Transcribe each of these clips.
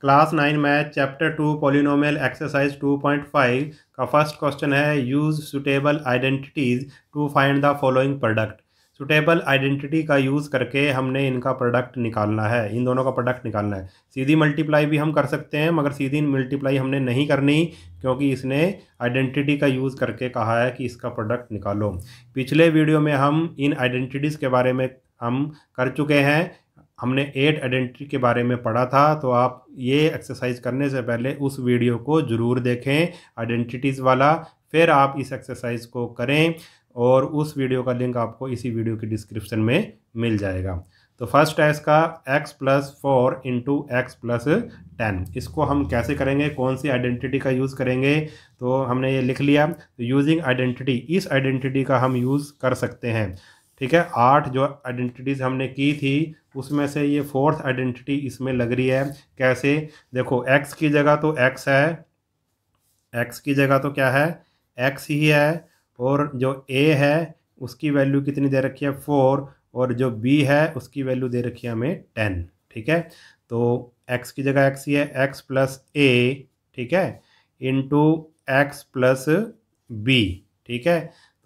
class nine math chapter two polynomial exercise two point five का first question है use suitable identities to find the following product suitable identity का use करके हमने इनका product निकालना है इन दोनों का प्रोडक्ट निकालना है सीधी मल्टीप्लाई भी हम कर सकते हैं मगर सीधी मल्टीप्लाई हमने नहीं करनी क्योंकि इसने आइडेंटिटी का यूज़ करके कहा है कि इसका प्रोडक्ट निकालो पिछले वीडियो में हम इन आइडेंटिटीज़ के बारे में हम कर चुके हैं हमने एट आइडेंटिटी के बारे में पढ़ा था तो आप ये एक्सरसाइज करने से पहले उस वीडियो को ज़रूर देखें आइडेंटिटीज़ वाला फिर आप इस एक्सरसाइज को करें और उस वीडियो का लिंक आपको इसी वीडियो की डिस्क्रिप्शन में मिल जाएगा तो फर्स्ट है इसका x plus four into x plus ten इसको हम कैसे करेंगे कौन सी आइडेंटिटी का यूज़ करेंगे तो हमने ये लिख लिया तो यूजिंग आइडेंटिटी इस आइडेंटिटी का हम यूज़ कर सकते हैं ठीक है आठ जो आइडेंटिटीज़ हमने की थी उसमें से ये फोर्थ आइडेंटिटी इसमें लग रही है कैसे देखो एक्स की जगह तो एक्स है एक्स की जगह तो क्या है एक्स ही है और जो ए है उसकी वैल्यू कितनी दे रखी है फोर और जो बी है उसकी वैल्यू दे रखी है हमें टेन ठीक है तो एक्स की जगह एक्स ही है एक्स प्लस ए ठीक है इंटू एक्स प्लस बी ठीक है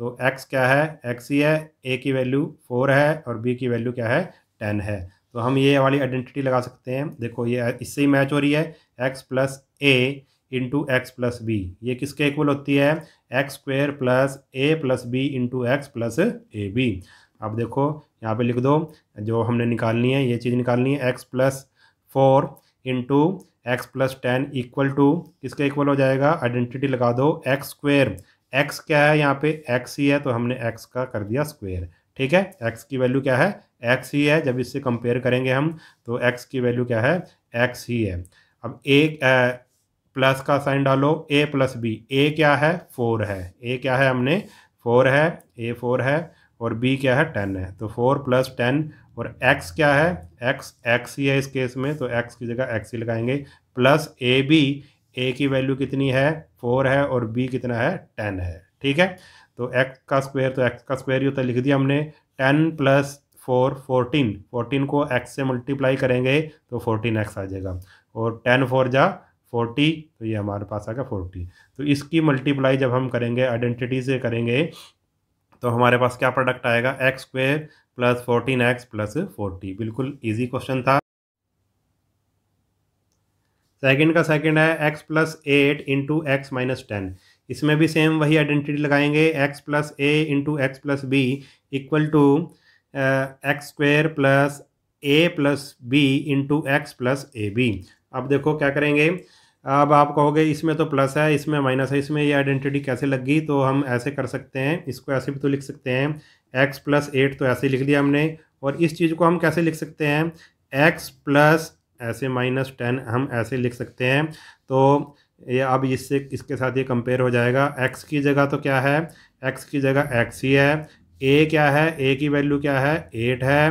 तो x क्या है x ही है a की वैल्यू फोर है और b की वैल्यू क्या है टेन है तो हम ये वाली आइडेंटिटी लगा सकते हैं देखो ये इससे ही मैच हो रही है x plus a into x plus b ये किसके इक्वल होती है x square plus a plus b into x plus a b अब देखो यहाँ पे लिख दो जो हमने निकालनी है ये चीज़ निकालनी है x plus four into x plus ten equal to किसके इक्वल हो जाएगा आइडेंटिटी लगा दो एक्स स्क्वेयर एक्स क्या है यहाँ पे एक्स ही है तो हमने एक्स का कर दिया स्क्वेयर ठीक है एक्स की वैल्यू क्या है एक्स ही है जब इससे कंपेयर करेंगे हम तो एक्स की वैल्यू क्या है एक्स ही है अब ए प्लस का साइन डालो ए प्लस बी ए क्या है फोर है ए क्या है हमने फोर है ए फोर है और बी क्या है टेन है तो फोर प्लस टेन और एक्स क्या है एक्स एक्स ही है इस केस में तो एक्स की जगह एक्स ही लगाएंगे प्लस ए बी ए की वैल्यू कितनी है फोर है और बी कितना है टेन है ठीक है तो एक्स का स्क्वायर तो एक्स का स्क्वायर ही होता है लिख दिया हमने ten plus four fourteen fourteen को एक्स से मल्टीप्लाई करेंगे तो फोर्टीन एक्स आ जाएगा और टेन फोर जा फोर्टी तो ये हमारे पास आ गया फोर्टी तो इसकी मल्टीप्लाई जब हम करेंगे आइडेंटिटी से करेंगे तो हमारे पास क्या प्रोडक्ट आएगा x square plus fourteen x plus forty बिल्कुल ईजी क्वेश्चन था सेकेंड का सेकेंड है x plus eight into x minus ten इसमें भी सेम वही आइडेंटिटी लगाएंगे x plus a into x plus b equal to x square plus a plus b into x plus a b अब देखो क्या करेंगे अब आप कहोगे इसमें तो प्लस है इसमें माइनस है इसमें ये आइडेंटिटी कैसे लग गई तो हम ऐसे कर सकते हैं इसको ऐसे भी तो लिख सकते हैं एक्स प्लस एट तो ऐसे लिख दिया हमने और इस चीज़ को हम कैसे लिख सकते हैं एक्स प्लस ऐसे माइनस टेन हम ऐसे लिख सकते हैं तो ये अब इससे इसके साथ ये कंपेयर हो जाएगा एक्स की जगह तो क्या है एक्स की जगह एक्स ही है ए क्या है ए की वैल्यू क्या है एट है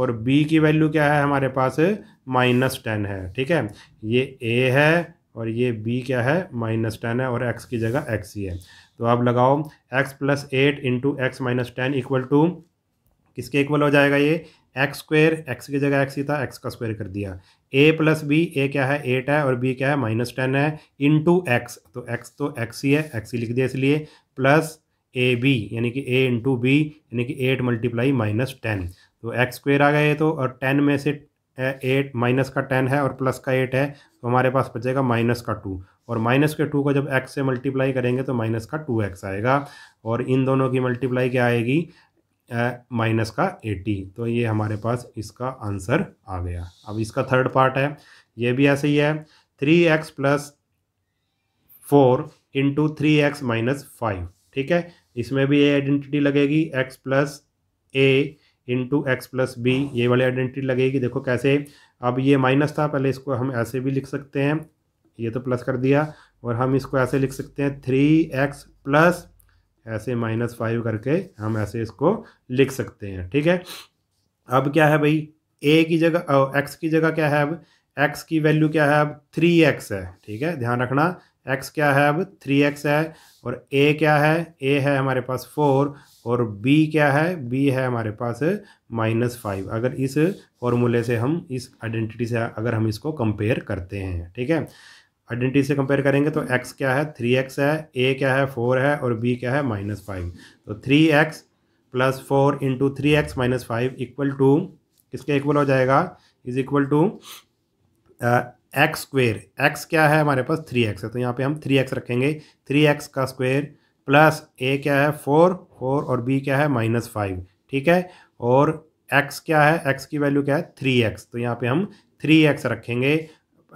और बी की वैल्यू क्या है हमारे पास माइनस टेन है ठीक है ये ए है और ये बी क्या है माइनस टेन है और एक्स की जगह एक्स ही है तो आप लगाओ x plus eight into x minus ten equal to किसके इक्वल हो जाएगा ये एक्स स्क्वेयर एक्स की जगह एक्स ही था एक्स का स्क्वायर कर दिया ए प्लस बी ए क्या है एट है और बी क्या है माइनस टेन है इन टू एक्स तो एक्स तो एक्स ही है एक्स ही लिख दिया इसलिए प्लस ए बी यानी कि ए इंटू बी यानी कि एट मल्टीप्लाई माइनस टेन तो एक्स स्क्वेयर आ गए तो और टेन में से एट माइनस का टेन है और प्लस का एट है तो हमारे पास बचेगा माइनस का टू और माइनस के टू को जब एक्स से मल्टीप्लाई करेंगे तो माइनस का टू एक्स आएगा और इन दोनों की मल्टीप्लाई क्या आएगी माइनस का एटी तो ये हमारे पास इसका आंसर आ गया अब इसका थर्ड पार्ट है ये भी ऐसे ही है three x plus four into three x minus five ठीक है इसमें भी ये आइडेंटिटी लगेगी x plus a into x plus b ये वाली आइडेंटिटी लगेगी देखो कैसे अब ये माइनस था पहले इसको हम ऐसे भी लिख सकते हैं ये तो प्लस कर दिया और हम इसको ऐसे लिख सकते हैं थ्री एक्स प्लस ऐसे माइनस फाइव करके हम ऐसे इसको लिख सकते हैं ठीक है अब क्या है भाई ए की जगह एक्स की जगह क्या है अब एक्स की वैल्यू क्या है अब थ्री एक्स है ठीक है ध्यान रखना एक्स क्या है अब थ्री एक्स है और ए क्या है ए है हमारे पास फोर और बी क्या है बी है हमारे पास माइनस फाइव अगर इस फॉर्मूले से हम इस आइडेंटिटी से अगर हम इसको कंपेयर करते हैं ठीक है आइडेंटिटी से कंपेयर करेंगे तो एक्स क्या है थ्री एक्स है ए क्या है फोर है और बी क्या है माइनस फाइव तो three x plus four into three x minus five equal to किसके इक्वल हो जाएगा is equal to x square x क्या है हमारे पास थ्री एक्स है तो यहाँ पे हम थ्री एक्स रखेंगे थ्री एक्स का स्क्वेयर प्लस ए क्या है फोर फोर और बी क्या है माइनस फाइव ठीक है और एक्स क्या है एक्स की वैल्यू क्या है थ्री एक्स तो यहाँ पे हम थ्री एक्स रखेंगे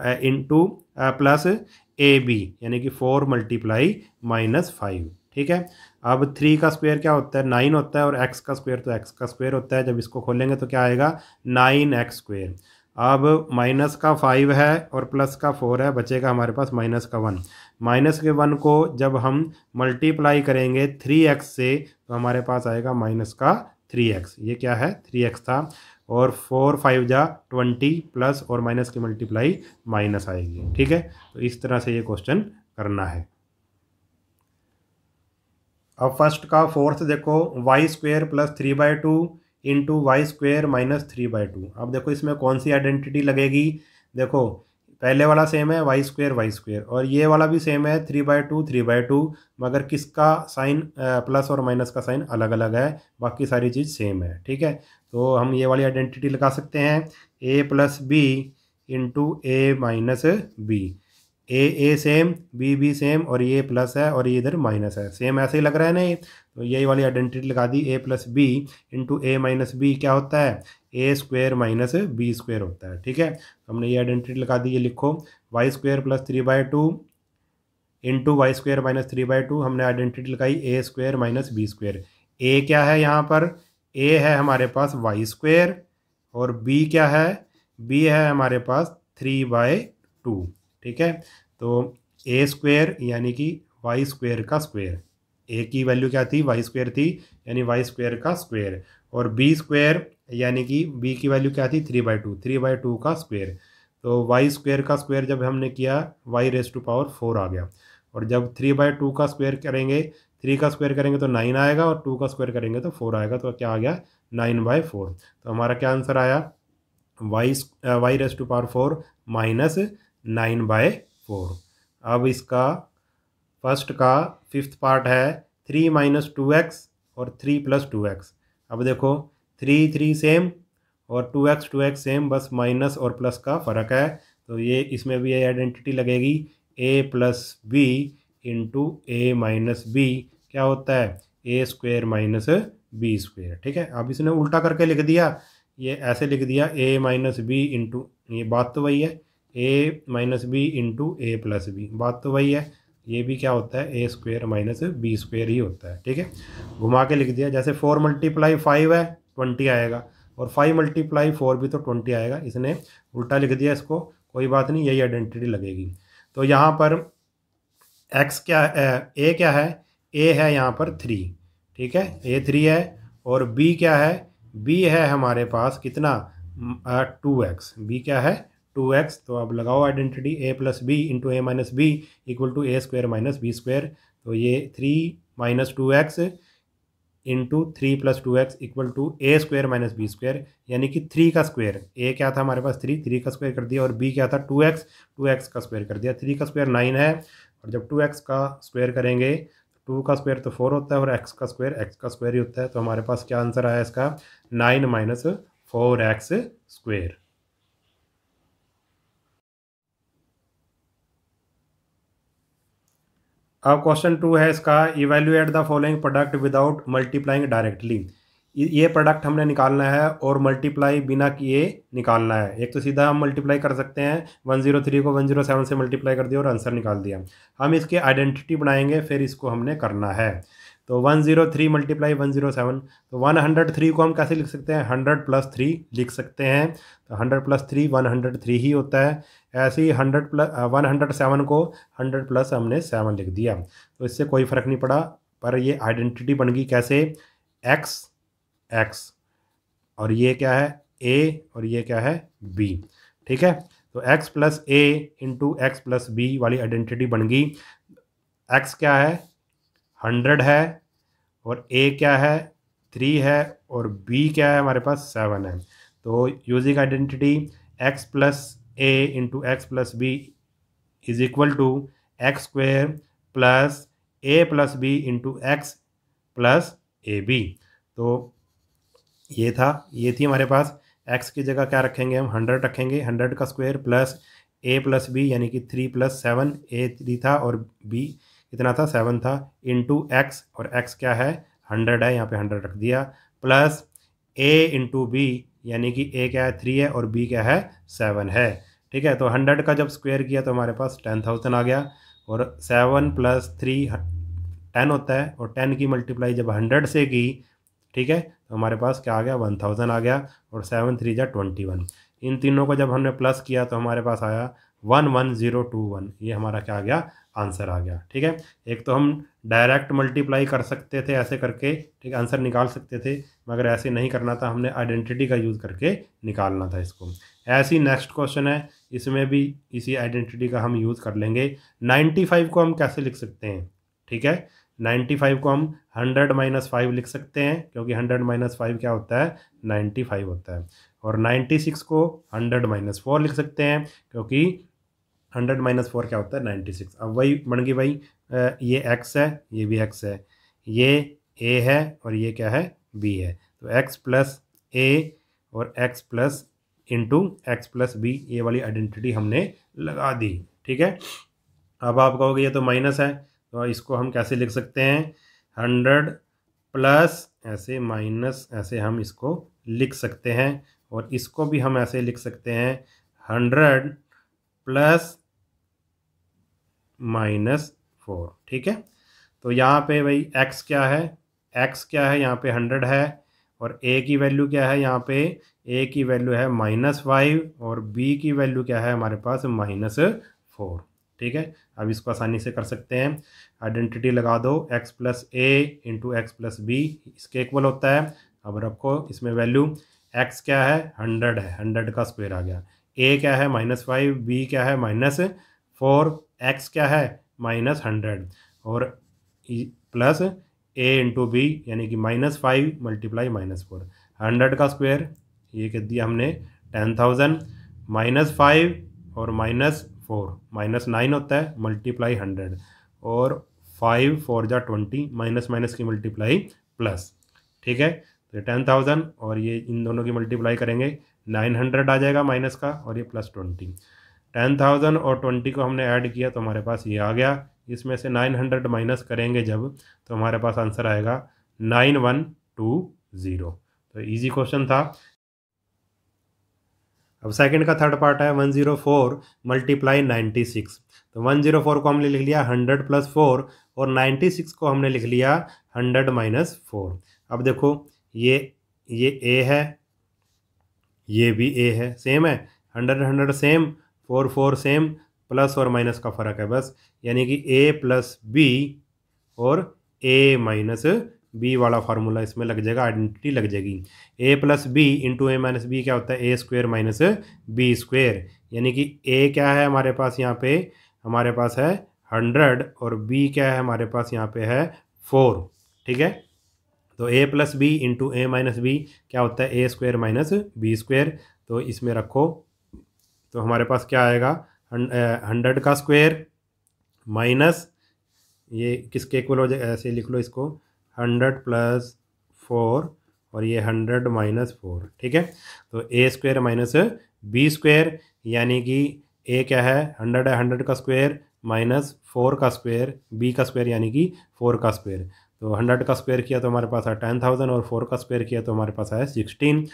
इंटू प्लस ए बी यानी कि फोर मल्टीप्लाई माइनस फाइव ठीक है अब थ्री का स्क्वायर क्या होता है नाइन होता है और एक्स का स्क्वायर तो एक्स का स्क्वायर होता है जब इसको खोलेंगे तो क्या आएगा नाइन एक्स स्क्वायर अब माइनस का फाइव है और प्लस का फोर है बचेगा हमारे पास माइनस का वन माइनस के वन को जब हम मल्टीप्लाई करेंगे थ्री एक्स से तो हमारे पास आएगा माइनस का थ्री एक्स ये क्या है थ्री एक्स था और फोर फाइव जा ट्वेंटी प्लस और माइनस की मल्टीप्लाई माइनस आएगी ठीक है तो इस तरह से ये क्वेश्चन करना है अब फर्स्ट का फोर्थ देखो y square plus three by two into y square minus three by two अब देखो इसमें कौन सी आइडेंटिटी लगेगी देखो पहले वाला सेम है वाई स्क्वेयर वाई स्क्वेयर और ये वाला भी सेम है three by two three by two मगर किसका साइन प्लस और माइनस का साइन अलग अलग है बाकी सारी चीज़ सेम है ठीक है तो हम ये वाली आइडेंटिटी लगा सकते हैं a plus b into a minus b a a same b b same और ये प्लस है और ये इधर माइनस है सेम ऐसे ही लग रहा है ना ये तो यही वाली आइडेंटिटी लगा दी a plus b into a minus b क्या होता है a square minus b square होता है ठीक है तो हमने ये आइडेंटिटी लगा दी ये लिखो y square plus three by two into y square minus three by two हमने आइडेंटिटी लगाई a square minus b square a क्या है यहाँ पर ए है हमारे पास वाई स्क्वेयर और बी क्या है बी है हमारे पास थ्री बाय टू ठीक है तो ए स्क्वेयर यानी कि वाई स्क्वेयर का स्क्वेयर ए की वैल्यू क्या थी वाई स्क्वेयर थी यानी वाई स्क्वेयर का स्क्वेयर और बी स्क्वेयर यानी कि बी की वैल्यू क्या थी three by two three by two का स्क्वेयर तो वाई स्क्वेयर का स्क्वेयर जब हमने किया y raise to power four आ गया और जब थ्री बाई टू का स्क्वेयर करेंगे थ्री का स्क्वेयर करेंगे तो नाइन आएगा और टू का स्क्वायर करेंगे तो फोर आएगा तो क्या आ गया नाइन बाई फोर तो हमारा क्या आंसर आया y y raise to power four minus nine by four अब इसका फर्स्ट का फिफ्थ पार्ट है थ्री माइनस टू एक्स और थ्री प्लस टू एक्स अब देखो थ्री थ्री सेम और two x two x same बस माइनस और प्लस का फ़र्क है तो ये इसमें भी ये आइडेंटिटी लगेगी a plus b into a minus b क्या होता है a square minus b square ठीक है अब इसने उल्टा करके लिख दिया ये ऐसे लिख दिया ए माइनस बी इंटू ये बात तो वही है a minus b into a plus b बात तो वही है ये भी क्या होता है a square minus b square ही होता है ठीक है घुमा के लिख दिया जैसे फोर मल्टीप्लाई फाइव है ट्वेंटी आएगा और फाइव मल्टीप्लाई फोर भी तो ट्वेंटी आएगा इसने उल्टा लिख दिया इसको कोई बात नहीं यही आइडेंटिटी लगेगी तो यहाँ पर एक्स क्या है ए क्या है ए है यहाँ पर थ्री ठीक है ए थ्री है और बी क्या है बी है हमारे पास कितना टू एक्स बी क्या है टू एक्स तो अब लगाओ identity a plus b into a minus b equal to a square minus b square तो ये three minus two x into three plus two x equal to a square minus b square यानी कि three का square a क्या था हमारे पास three three का स्क्वायर कर दिया और बी क्या था टू एक्स टू एक्स का स्क्वायर कर दिया थ्री का स्क्वायर नाइन है और जब टू एक्स का स्क्वायर करेंगे टू का स्क्वायर तो फोर होता है और एक्स का स्क्वायर एक्स का स्क्वायर ही होता है तो हमारे पास क्या आंसर आया इसका nine minus four x square अब क्वेश्चन टू है इसका evaluate the following product without multiplying directly ये प्रोडक्ट हमने निकालना है और मल्टीप्लाई बिना किए निकालना है एक तो सीधा हम मल्टीप्लाई कर सकते हैं वन जीरो थ्री को वन जीरो सेवन से मल्टीप्लाई कर दिया और आंसर निकाल दिया हम इसके आइडेंटिटी बनाएंगे फिर इसको हमने करना है तो one zero three multiply one zero seven तो वन हंड्रेड थ्री को हम कैसे लिख सकते हैं हंड्रेड प्लस थ्री लिख सकते हैं तो hundred plus three one hundred three ही होता है ऐसे ही hundred plus one hundred seven को हंड्रेड प्लस हमने सेवन लिख दिया तो इससे कोई फ़र्क नहीं पड़ा पर ये आइडेंटिटी बन गई कैसे एक्स एक्स और ये क्या है ए और ये क्या है बी ठीक है तो x plus a into x plus b वाली आइडेंटिटी बन गई एक्स क्या है हंड्रेड है और ए क्या है थ्री है और बी क्या है हमारे पास सेवन है तो using identity x plus a into x plus b is equal to x square plus a plus b into x plus a b तो ये था ये थी हमारे पास एक्स की जगह क्या रखेंगे हम हंड्रेड रखेंगे हंड्रेड का square plus a plus b यानी कि three plus seven a three था और बी कितना था सेवन था इंटू एक्स और एक्स क्या है हंड्रेड है यहाँ पे हंड्रेड रख दिया प्लस ए इंटू बी यानी कि ए क्या है थ्री है और बी क्या है सेवन है ठीक है तो हंड्रेड का जब स्क्वेयर किया तो हमारे पास टेन थाउजेंड आ गया और सेवन प्लस थ्री टेन होता है और टेन की मल्टीप्लाई जब हंड्रेड से की ठीक है तो हमारे पास क्या आ गया वन थाउजेंड आ गया और सेवन थ्री जा ट्वेंटी वन इन तीनों को जब हमने प्लस किया तो हमारे पास आया one one zero two one ये हमारा क्या आ गया आंसर आ गया ठीक है एक तो हम डायरेक्ट मल्टीप्लाई कर सकते थे ऐसे करके ठीक है आंसर निकाल सकते थे मगर ऐसे नहीं करना था हमने आइडेंटिटी का यूज़ करके निकालना था इसको ऐसी नेक्स्ट क्वेश्चन है इसमें भी इसी आइडेंटिटी का हम यूज़ कर लेंगे नाइन्टी फाइव को हम कैसे लिख सकते हैं ठीक है नाइन्टी फाइव को हम हंड्रेड माइनस फाइव लिख सकते हैं क्योंकि हंड्रेड माइनस फाइव क्या होता है नाइन्टी फाइव होता है और नाइन्टी सिक्स को हंड्रेड माइनस फोर लिख सकते हैं क्योंकि हंड्रेड माइनस फोर क्या होता है नाइन्टी सिक्स अब वही बन गई भाई ये एक्स है ये भी एक्स है ये ए है और ये क्या है बी है तो एक्स प्लस ए और x plus into x plus b ये वाली आइडेंटिटी हमने लगा दी ठीक है अब आप कहोगे ये तो माइनस है तो इसको हम कैसे लिख सकते हैं हंड्रेड प्लस ऐसे माइनस ऐसे हम इसको लिख सकते हैं और इसको भी हम ऐसे लिख सकते हैं हंड्रेड प्लस माइनस फोर ठीक है तो यहाँ पे भाई एक्स क्या है एक्स क्या है यहाँ पे हंड्रेड है और ए की वैल्यू क्या है यहाँ पे ए की वैल्यू है माइनस फाइव और बी की वैल्यू क्या है हमारे पास माइनस फोर ठीक है अब इसको आसानी से कर सकते हैं आइडेंटिटी लगा दो x plus a into x plus b इसके इक्वल होता है अब रखो इसमें वैल्यू एक्स क्या है हंड्रेड है हंड्रेड का स्क्वेयर आ गया ए क्या है माइनस फाइव बी क्या है माइनस फोर एक्स क्या है माइनस हंड्रेड और प्लस ए इंटू बी यानी कि minus five multiply minus four hundred का स्क्वायर ये कह दिया हमने टेन थाउजेंड माइनस फाइव और माइनस फोर माइनस नाइन होता है मल्टीप्लाई हंड्रेड और फाइव फोर जा ट्वेंटी माइनस माइनस की मल्टीप्लाई प्लस ठीक है तो टेन थाउजेंड और ये इन दोनों की मल्टीप्लाई करेंगे नाइन हंड्रेड आ जाएगा माइनस का और ये प्लस ट्वेंटी टेन थाउजेंड और ट्वेंटी को हमने ऐड किया तो हमारे पास ये आ गया इसमें से नाइन हंड्रेड माइनस करेंगे जब तो हमारे पास आंसर आएगा नाइन वन टू ज़ीरो तो ईजी क्वेश्चन था अब सेकंड का थर्ड पार्ट है one zero four multiply ninety six तो वन जीरो फोर को हमने लिख लिया हंड्रेड प्लस फोर और नाइन्टी सिक्स को हमने लिख लिया हंड्रेड माइनस फोर अब देखो ये ये ए है ये भी ए है सेम है hundred hundred same four four same plus और माइनस का फ़र्क है बस यानी कि ए प्लस बी और ए माइनस बी वाला फार्मूला इसमें लग जाएगा आइडेंटिटी लग जाएगी a plus b into a minus b क्या होता है a square minus b square यानी कि ए क्या है हमारे पास यहाँ पे हमारे पास है हंड्रेड और बी क्या है हमारे पास यहाँ पे है फोर ठीक है तो a plus b into a minus b क्या होता है a square minus b square तो इसमें रखो तो हमारे पास क्या आएगा हंड्रेड का स्क्वायर माइनस ये किसके इक्वल हो जाएगा ऐसे लिख लो इसको हंड्रेड प्लस फोर और ये हंड्रेड माइनस फोर ठीक है तो a square minus b square यानी कि ए क्या है हंड्रेड है हंड्रेड का स्क्वायर माइनस फोर का स्क्वायर बी का स्क्वायर यानी कि फोर का स्क्वायर तो हंड्रेड का स्क्वायर किया तो हमारे पास है टेन थाउजेंड और फोर का स्क्वायर किया तो हमारे पास आया सिक्सटीन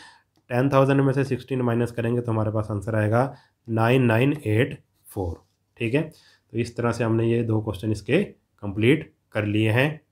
टेन थाउजेंड में से सिक्सटीन माइनस करेंगे तो हमारे पास आंसर आएगा नाइन नाइन एट फोर ठीक है तो इस तरह से हमने ये दो क्वेश्चन इसके कंप्लीट कर लिए हैं